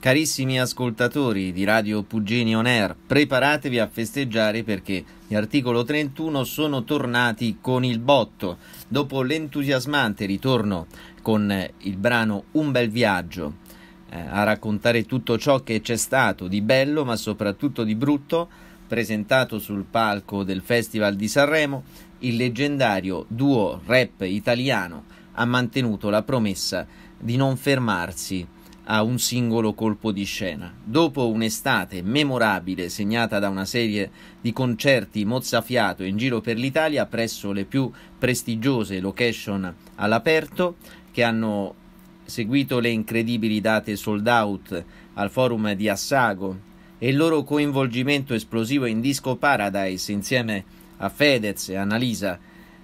Carissimi ascoltatori di Radio Puggini On Air, preparatevi a festeggiare perché gli articolo 31 sono tornati con il botto. Dopo l'entusiasmante ritorno con eh, il brano Un bel viaggio, eh, a raccontare tutto ciò che c'è stato di bello ma soprattutto di brutto, presentato sul palco del Festival di Sanremo, il leggendario duo rap italiano ha mantenuto la promessa di non fermarsi a un singolo colpo di scena. Dopo un'estate memorabile segnata da una serie di concerti mozzafiato in giro per l'Italia presso le più prestigiose location all'aperto che hanno seguito le incredibili date sold out al forum di Assago e il loro coinvolgimento esplosivo in Disco Paradise insieme a Fedez e Annalisa,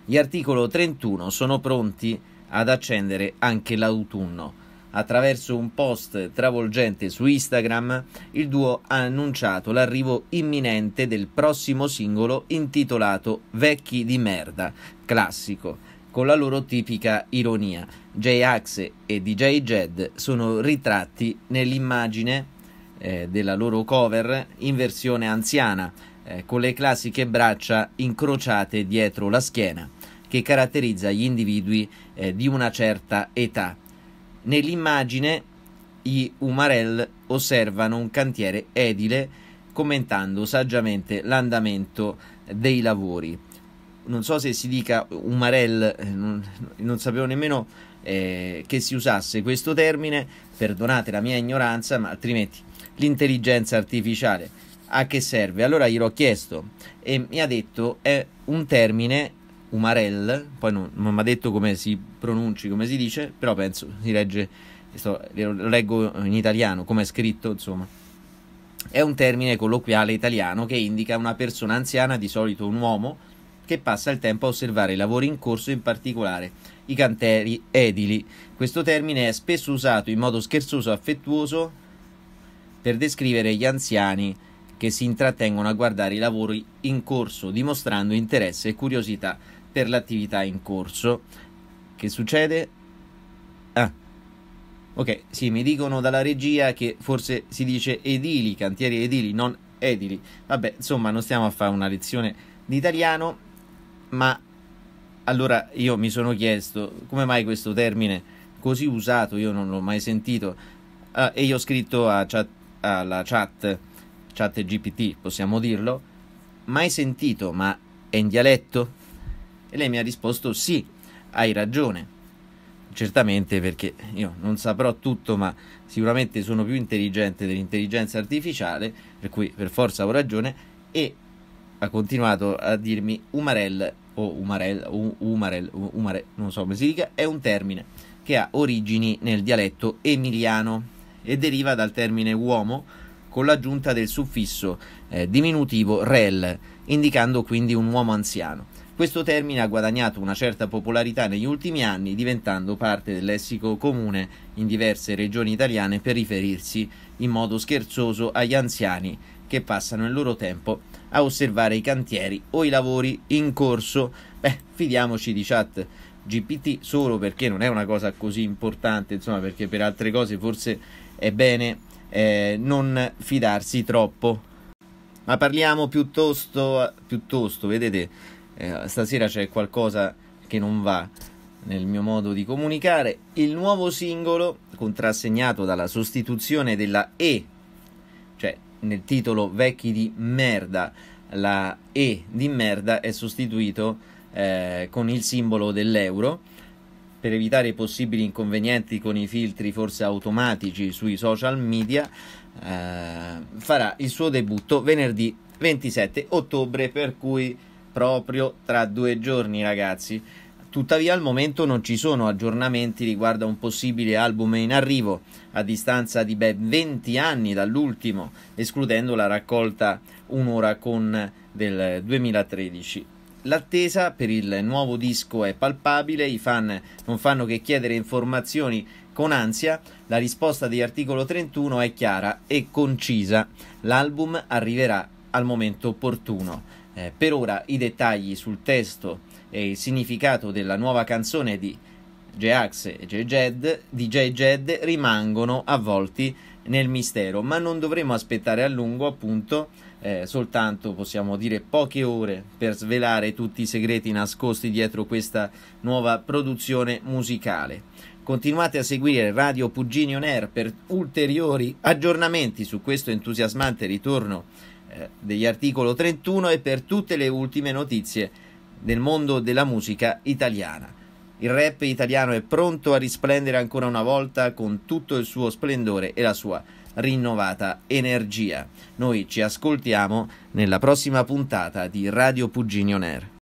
gli articolo 31 sono pronti ad accendere anche l'autunno. Attraverso un post travolgente su Instagram, il duo ha annunciato l'arrivo imminente del prossimo singolo intitolato Vecchi di merda, classico, con la loro tipica ironia. j ax e DJ Jed sono ritratti nell'immagine eh, della loro cover in versione anziana, eh, con le classiche braccia incrociate dietro la schiena, che caratterizza gli individui eh, di una certa età. Nell'immagine gli Umarell osservano un cantiere edile commentando saggiamente l'andamento dei lavori. Non so se si dica Umarell, eh, non, non sapevo nemmeno eh, che si usasse questo termine, perdonate la mia ignoranza, ma altrimenti l'intelligenza artificiale a che serve? Allora ho chiesto e mi ha detto è un termine Umarell, poi non, non mi ha detto come si pronunci, come si dice, però penso si legge, sto, lo leggo in italiano, come è scritto, insomma. È un termine colloquiale italiano che indica una persona anziana, di solito un uomo, che passa il tempo a osservare i lavori in corso, in particolare i canteri edili. Questo termine è spesso usato in modo scherzoso e affettuoso per descrivere gli anziani che si intrattengono a guardare i lavori in corso, dimostrando interesse e curiosità per l'attività in corso. Che succede? Ah, ok, sì, mi dicono dalla regia che forse si dice edili, cantieri edili, non edili. Vabbè, insomma, non stiamo a fare una lezione di italiano, ma allora io mi sono chiesto come mai questo termine così usato, io non l'ho mai sentito. Uh, e io ho scritto chat, alla chat chat GPT, possiamo dirlo, mai sentito, ma è in dialetto? E lei mi ha risposto sì, hai ragione. Certamente perché io non saprò tutto, ma sicuramente sono più intelligente dell'intelligenza artificiale, per cui per forza ho ragione, e ha continuato a dirmi Umarell o Umarell o Umarell, Umarell, non so come si dica, è un termine che ha origini nel dialetto emiliano e deriva dal termine uomo con l'aggiunta del suffisso eh, diminutivo rel, indicando quindi un uomo anziano. Questo termine ha guadagnato una certa popolarità negli ultimi anni, diventando parte del lessico comune in diverse regioni italiane per riferirsi in modo scherzoso agli anziani che passano il loro tempo a osservare i cantieri o i lavori in corso. Beh, fidiamoci di chat GPT solo perché non è una cosa così importante, insomma, perché per altre cose forse Ebbene, eh, non fidarsi troppo. Ma parliamo piuttosto, piuttosto vedete, eh, stasera c'è qualcosa che non va nel mio modo di comunicare. Il nuovo singolo, contrassegnato dalla sostituzione della E, cioè nel titolo Vecchi di merda, la E di merda è sostituito eh, con il simbolo dell'euro per evitare possibili inconvenienti con i filtri forse automatici sui social media, eh, farà il suo debutto venerdì 27 ottobre, per cui proprio tra due giorni ragazzi. Tuttavia al momento non ci sono aggiornamenti riguardo a un possibile album in arrivo, a distanza di ben 20 anni dall'ultimo, escludendo la raccolta Un'ora con del 2013. L'attesa per il nuovo disco è palpabile, i fan non fanno che chiedere informazioni con ansia, la risposta di articolo 31 è chiara e concisa, l'album arriverà al momento opportuno. Eh, per ora i dettagli sul testo e il significato della nuova canzone di J-Ax e J-Jed, DJ Jed rimangono avvolti nel mistero, ma non dovremo aspettare a lungo appunto eh, soltanto possiamo dire poche ore per svelare tutti i segreti nascosti dietro questa nuova produzione musicale. Continuate a seguire Radio Puginio On per ulteriori aggiornamenti su questo entusiasmante ritorno eh, degli articolo 31 e per tutte le ultime notizie del mondo della musica italiana. Il rap italiano è pronto a risplendere ancora una volta con tutto il suo splendore e la sua rinnovata energia. Noi ci ascoltiamo nella prossima puntata di Radio Puginio Nair.